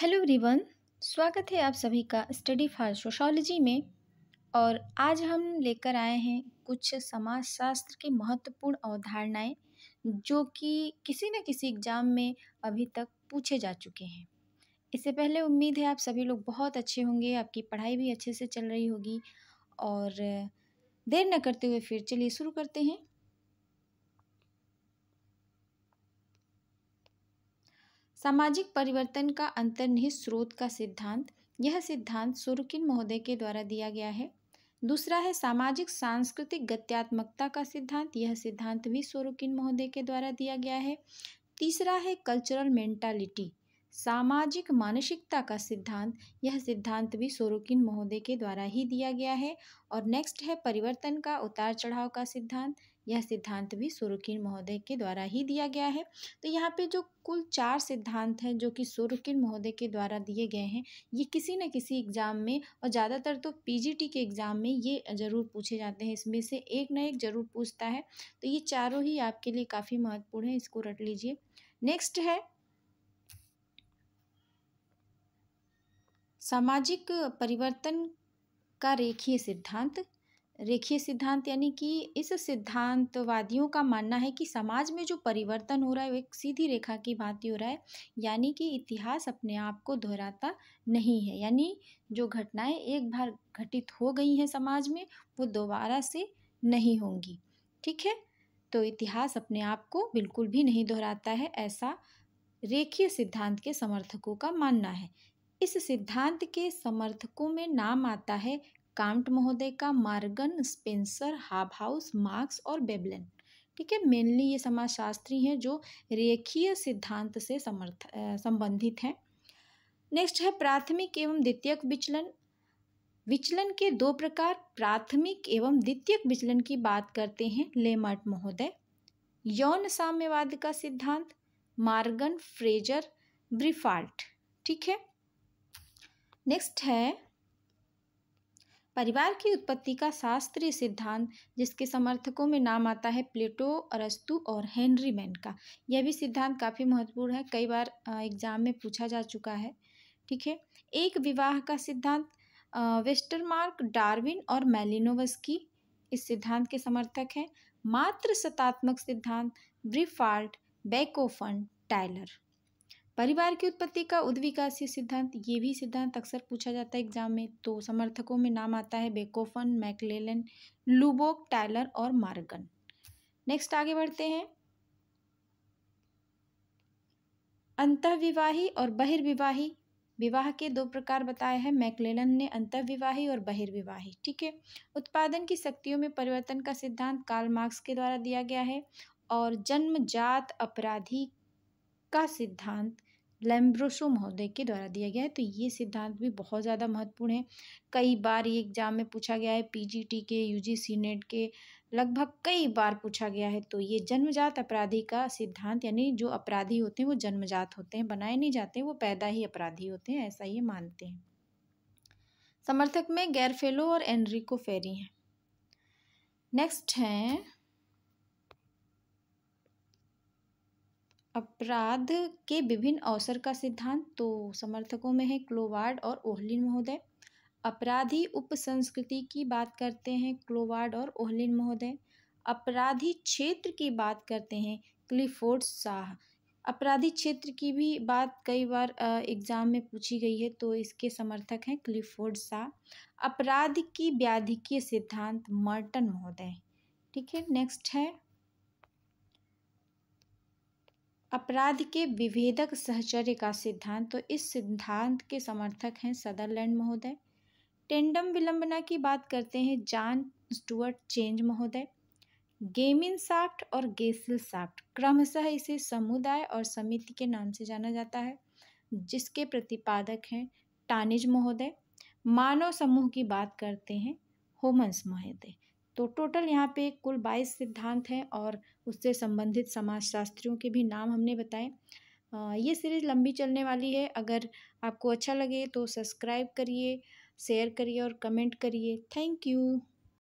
hello everyone स्वागत है आप सभी का स्टडी फॉर सोशोलॉजी में और आज हम लेकर आए हैं कुछ समाज शास्त्र की महत्वपूर्ण अवधारणाएं जो कि किसी न किसी एग्ज़ाम में अभी तक पूछे जा चुके हैं इससे पहले उम्मीद है आप सभी लोग बहुत अच्छे होंगे आपकी पढ़ाई भी अच्छे से चल रही होगी और देर न करते हुए फिर चलिए शुरू करते हैं सामाजिक परिवर्तन का अंतर्निहित स्रोत का सिद्धांत यह सिद्धांत सुरकिन महोदय के द्वारा दिया गया है दूसरा है सामाजिक सांस्कृतिक गत्यात्मकता का सिद्धांत यह सिद्धांत भी सुरकिन महोदय के द्वारा दिया गया है तीसरा है कल्चरल मेंटालिटी सामाजिक मानसिकता का सिद्धांत यह सिद्धांत भी सोरोकिन महोदय के द्वारा ही दिया गया है और नेक्स्ट है परिवर्तन का उतार चढ़ाव का सिद्धांत यह सिद्धांत भी सूर्यकिरण महोदय के द्वारा ही दिया गया है तो यहाँ पे जो कुल चार सिद्धांत हैं जो कि सूर्यकिरण महोदय के द्वारा दिए गए हैं ये किसी न किसी एग्ज़ाम में और ज़्यादातर तो पीजीटी के एग्ज़ाम में ये ज़रूर पूछे जाते हैं इसमें से एक ना एक ज़रूर पूछता है तो ये चारों ही आपके लिए काफ़ी महत्वपूर्ण है इसको रट लीजिए नेक्स्ट है सामाजिक परिवर्तन का रेखीय सिद्धांत रेखीय सिद्धांत यानी कि इस सिद्धांतवादियों का मानना है कि समाज में जो परिवर्तन हो रहा है वो एक सीधी रेखा की भांति हो रहा है यानी कि इतिहास अपने आप को दोहराता नहीं है यानी जो घटनाएं एक बार घटित हो गई हैं समाज में वो दोबारा से नहीं होंगी ठीक है तो इतिहास अपने आप को बिल्कुल भी नहीं दोहराता है ऐसा रेखीय सिद्धांत के समर्थकों का मानना है इस सिद्धांत के समर्थकों में नाम आता है कांट महोदय का Morgan Spencer Hobhouse Marx और बेबलेन ठीक है मेनली ये समाजशास्त्री हैं जो रेखीय सिद्धांत से समर्थ संबंधित हैं नेक्स्ट है प्राथमिक एवं द्वितीयक विचलन विचलन के दो प्रकार प्राथमिक एवं द्वितीयक विचलन की बात करते हैं लेमर्ट महोदय यौन साम्यवाद का सिद्धांत मार्गन फ्रेजर ब्रिफाल्ट ठीक है नेक्स्ट है परिवार की उत्पत्ति का शास्त्रीय सिद्धांत जिसके समर्थकों में नाम आता है प्लेटो अरस्तु और हेनरी मैन का यह भी सिद्धांत काफ़ी महत्वपूर्ण है कई बार एग्जाम में पूछा जा चुका है ठीक है एक विवाह का सिद्धांत वेस्टरमार्क डार्विन और मैलिनोवस्की इस सिद्धांत के समर्थक हैं मात्र सतात्मक सिद्धांत ब्रिफाल्ट बेकोफन टाइलर परिवार की उत्पत्ति का उद्विकासीय सिद्धांत ये भी सिद्धांत अक्सर पूछा जाता है एग्जाम में तो समर्थकों में नाम आता है बेकोफन मैकलेलन लूबोक टाइलर और मार्गन नेक्स्ट आगे बढ़ते हैं अंतविवाही और बहिर्विवाही विवाह के दो प्रकार बताए हैं मैकलेलन ने अंतविवाही और बहिर्विवाही ठीक है उत्पादन की शक्तियों में परिवर्तन का सिद्धांत कार्ल मार्क्स के द्वारा दिया गया है और जन्मजात अपराधी का सिद्धांत लैम्ब्रोसो महोदय के द्वारा दिया गया है तो ये सिद्धांत भी बहुत ज़्यादा महत्वपूर्ण है कई बार ये एग्जाम में पूछा गया है पीजीटी के यूजीसी नेट के लगभग कई बार पूछा गया है तो ये जन्मजात अपराधी का सिद्धांत यानी जो अपराधी होते हैं वो जन्मजात होते हैं बनाए नहीं जाते वो पैदा ही अपराधी होते हैं ऐसा ये मानते हैं समर्थक में गैरफेलो और एनरिको फेरी हैं नेक्स्ट हैं अपराध के विभिन्न अवसर का सिद्धांत तो समर्थकों में है क्लोवार्ड और ओहलिन महोदय अपराधी उपसंस्कृति की बात करते हैं क्लोवार्ड और ओहलिन महोदय अपराधी क्षेत्र की बात करते हैं क्लिफोर्ड शाह अपराधी क्षेत्र की भी बात कई बार एग्जाम में पूछी गई है तो इसके समर्थक हैं क्लिफोर्ड शाह अपराध की व्याधिकीय सिद्धांत मर्टन महोदय ठीक है नेक्स्ट है अपराध के विभेदक सहचर्य का सिद्धांत तो इस सिद्धांत के समर्थक हैं सदरलैंड महोदय टेंडम विलंबना की बात करते हैं जॉन स्टुअर्ट चेंज महोदय गेमिन साफ्ट और गेसिल साफ्ट क्रमशः इसे समुदाय और समिति के नाम से जाना जाता है जिसके प्रतिपादक हैं टानिज महोदय मानव समूह की बात करते हैं होमंस महोदय तो टोटल यहाँ पे कुल बाईस सिद्धांत हैं और उससे संबंधित समाजशास्त्रियों के भी नाम हमने बताए ये सीरीज़ लंबी चलने वाली है अगर आपको अच्छा लगे तो सब्सक्राइब करिए शेयर करिए और कमेंट करिए थैंक यू